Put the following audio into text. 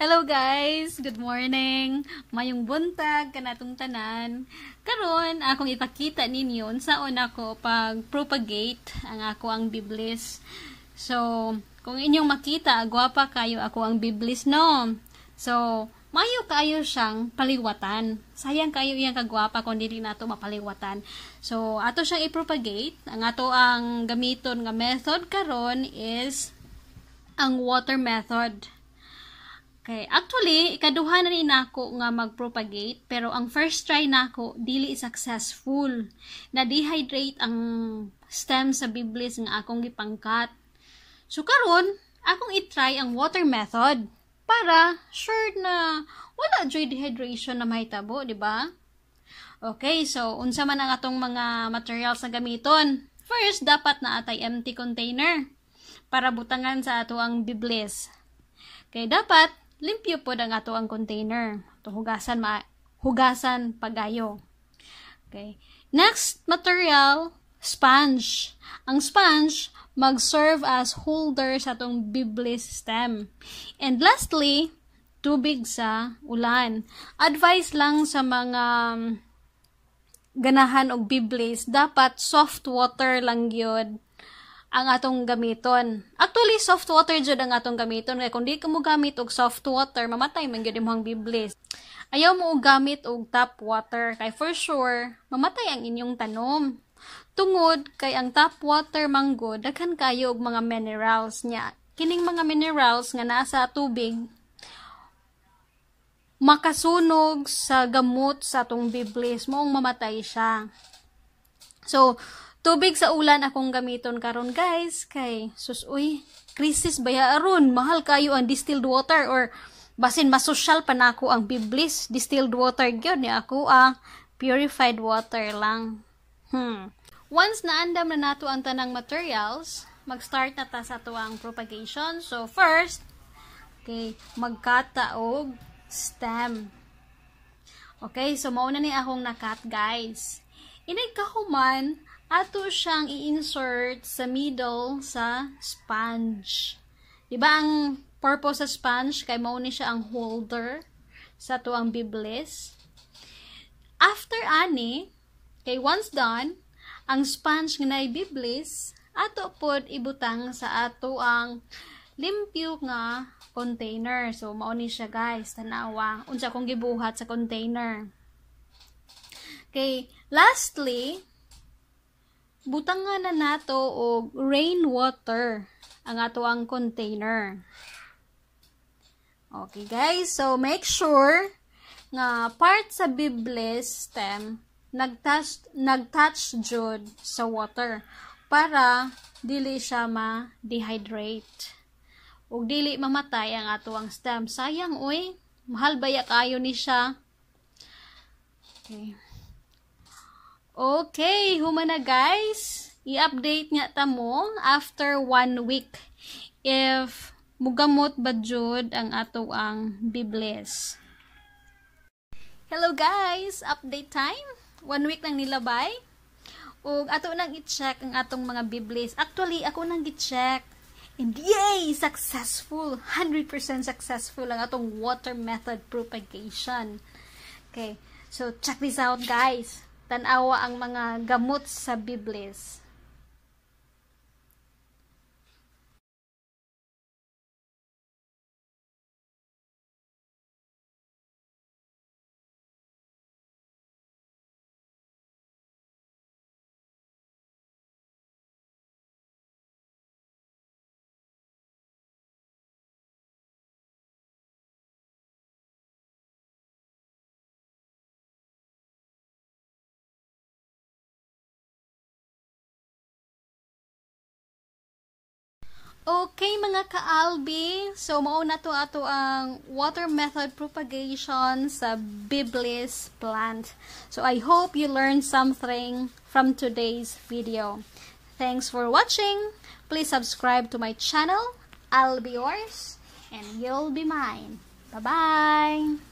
Hello guys! Good morning! Mayong buntag kanatong tanan. Karon akong ipakita ninyo unsaon ako pag propagate ang ako ang biblis. So, kung inyong makita, gwapa kayo ako ang biblis no. So, mayo kayo siyang paliwatan. Sayang kayo iyang kagwapa kung dili nato mapaliwatan. So, ato siyang ipropagate. Ang ato ang gamiton nga method karon is ang water method. Okay. Actually, ikaduha na rin nako nga magpropagate pero ang first try nako dili successful. Na-dehydrate ang stem sa biblis nga akong gipangkat. So karon, akong i-try ang water method para sure na wala joy dehydration na mahitabo, di ba? Okay, so unsa man ang atong mga materials na gamiton? First, dapat na atay empty container para butangan sa ato ang biblis. Kay dapat limpyo po ang ato ang container. To hugasan ma hugasan pagayo. Okay. Next material, sponge. Ang sponge mag-serve as holder sa atong bibli stem. And lastly, tubig sa ulan. Advice lang sa mga um, ganahan og biblis, dapat soft water lang gyud ang atong gamiton. Actually, soft water jud ang atong gamiton. Kaya kung di ka mo gamit og soft water, mamatay man gyud imong biblis. Ayaw mo og gamit og tap water kay for sure mamatay ang inyong tanom. Tungod kay ang tap water manggo daghan kayo og mga minerals niya. Kining mga minerals nga naa sa tubig makasunog sa gamot sa atong biblis mo mamatay siya. So, Tubig sa ulan akong gamiton karon guys kay sus uy crisis baya aron mahal kayo ang distilled water or basin mas social pa nako ang biblis distilled water gyud ni ako ang ah. purified water lang hmm once naandam na nato ang tanang materials mag-start na ta sa tuang propagation so first okay magkata og stem okay so mao na ni akong nakat guys inay kahuman ato siyang i-insert sa middle sa sponge. Diba ang purpose sa sponge kay mao ni siya ang holder sa tuang biblis. After ani, kay once done, ang sponge nga nay biblis ato pod ibutang sa ato ang limpyo nga container. So mao ni siya guys, tanawa unsa kong gibuhat sa container. Okay, lastly, butang nga na nato og rainwater ang ato ang container. Okay guys, so make sure nga part sa bible stem nagtouch nagtouch jud sa water para dili siya ma-dehydrate ug dili mamatay ang atuang stem. Sayang oy, mahal baya ya kayo ni siya? Okay. Okay, humana guys. I-update niya ta mo after one week if mugamot ba jud ang ato ang bibles. Hello guys, update time. One week nang nilabay. Ug ato nang i-check ang atong mga bibles. Actually, ako nang gi-check. And yay! Successful! 100% successful ang atong water method propagation. Okay, so check this out guys tanawa ang mga gamot sa Biblis. Okay mga ka-albi, so mao na to ato ang water method propagation sa biblis plant. So I hope you learned something from today's video. Thanks for watching. Please subscribe to my channel. I'll be yours and you'll be mine. Bye-bye.